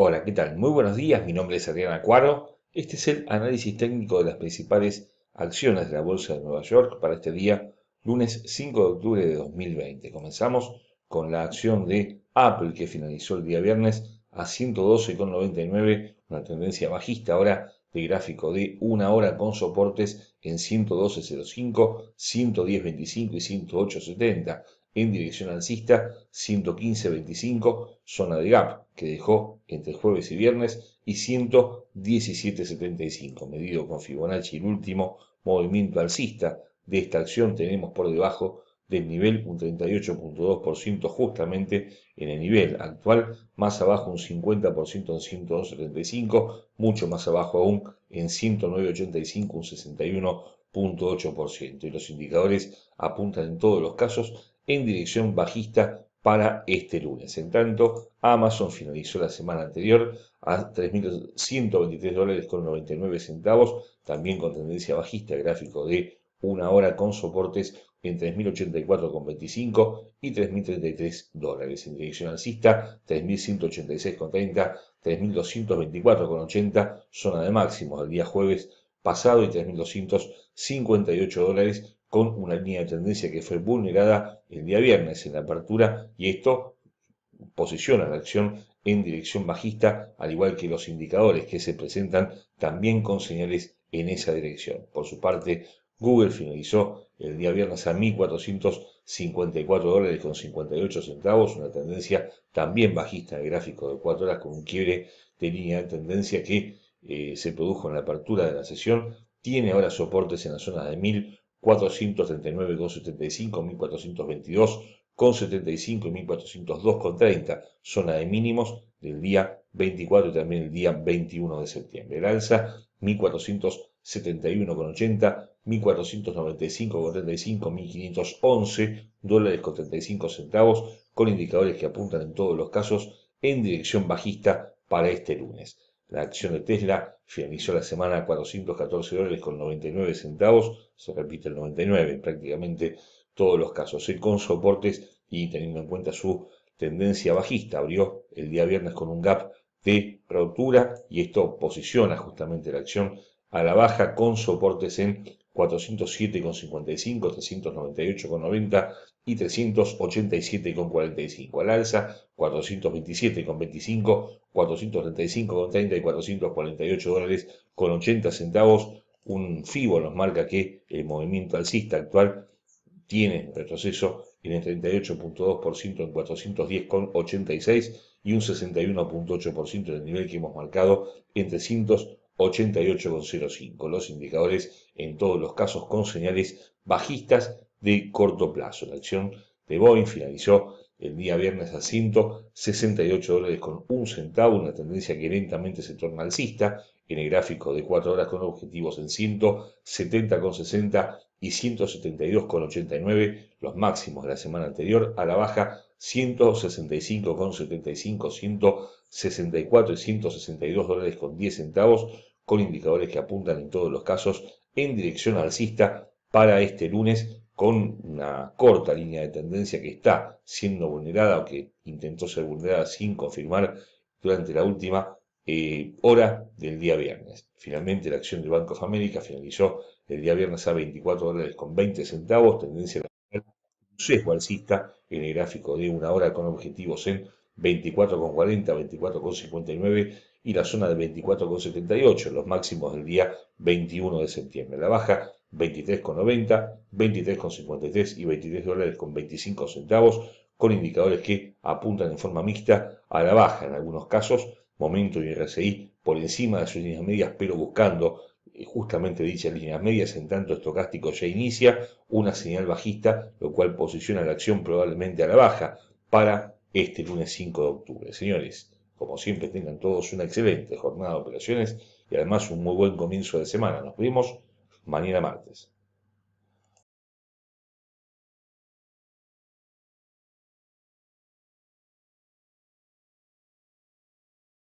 Hola, ¿qué tal? Muy buenos días, mi nombre es Adriana Acuaro. Este es el análisis técnico de las principales acciones de la Bolsa de Nueva York para este día, lunes 5 de octubre de 2020. Comenzamos con la acción de Apple que finalizó el día viernes a 112,99, una tendencia bajista ahora de gráfico de una hora con soportes en 112.05, 110.25 y 108.70. En dirección alcista 115.25, zona de gap que dejó entre jueves y viernes y 117.75, medido con Fibonacci el último movimiento alcista de esta acción tenemos por debajo del nivel un 38.2% justamente en el nivel actual, más abajo un 50% en 111.75, mucho más abajo aún en 109.85 un 61.8% y los indicadores apuntan en todos los casos en dirección bajista para este lunes. En tanto, Amazon finalizó la semana anterior a 3.123 dólares con 99 centavos, también con tendencia bajista, gráfico de una hora con soportes en 3.084,25 y 3.033 dólares. En dirección alcista, 3.186,30, 3.224,80, zona de máximos del día jueves pasado y 3.258 dólares con una línea de tendencia que fue vulnerada el día viernes en la apertura y esto posiciona la acción en dirección bajista, al igual que los indicadores que se presentan también con señales en esa dirección. Por su parte, Google finalizó el día viernes a 1.454 dólares con 58 centavos, una tendencia también bajista de gráfico de 4 horas con un quiebre de línea de tendencia que eh, se produjo en la apertura de la sesión. Tiene ahora soportes en la zona de 1.000. 439.75, 1.422.75, con 75 y 1.402,30, zona de mínimos del día 24 y también el día 21 de septiembre. El alza 1.471,80, con 80, dólares con 35 centavos, con indicadores que apuntan en todos los casos en dirección bajista para este lunes. La acción de Tesla finalizó la semana a 414 dólares con 99 centavos, se repite el 99 en prácticamente todos los casos, con soportes y teniendo en cuenta su tendencia bajista. Abrió el día viernes con un gap de rotura y esto posiciona justamente la acción a la baja con soportes en 407,55, 398,90 y 387,45. Al alza, 427,25, 435,30 y 448 dólares con 80 centavos. Un FIBO nos marca que el movimiento alcista actual tiene retroceso en el 38.2% en 410,86 y un 61.8% en el nivel que hemos marcado en 300. 88,05. Los indicadores en todos los casos con señales bajistas de corto plazo. La acción de Boeing finalizó el día viernes a 168 dólares con un centavo, una tendencia que lentamente se torna alcista en el gráfico de 4 horas con objetivos en 170,60 y 172,89, los máximos de la semana anterior, a la baja 165,75, 164 y 162 dólares con 10 centavos, con indicadores que apuntan en todos los casos en dirección alcista para este lunes, con una corta línea de tendencia que está siendo vulnerada o que intentó ser vulnerada sin confirmar durante la última eh, hora del día viernes. Finalmente, la acción del Banco de América finalizó el día viernes a 24 dólares con 20 centavos, tendencia a sesgo alcista en el gráfico de una hora con objetivos en 24,40, 24,59 y la zona de 24,78, los máximos del día 21 de septiembre. La baja 23,90, 23,53 y 23 dólares con 25 centavos, con indicadores que apuntan en forma mixta a la baja en algunos casos, momento y RSI por encima de sus líneas medias, pero buscando justamente dicha línea medias, en tanto estocástico ya inicia una señal bajista, lo cual posiciona la acción probablemente a la baja para este lunes 5 de octubre. Señores, como siempre, tengan todos una excelente jornada de operaciones y además un muy buen comienzo de semana. Nos vemos mañana martes.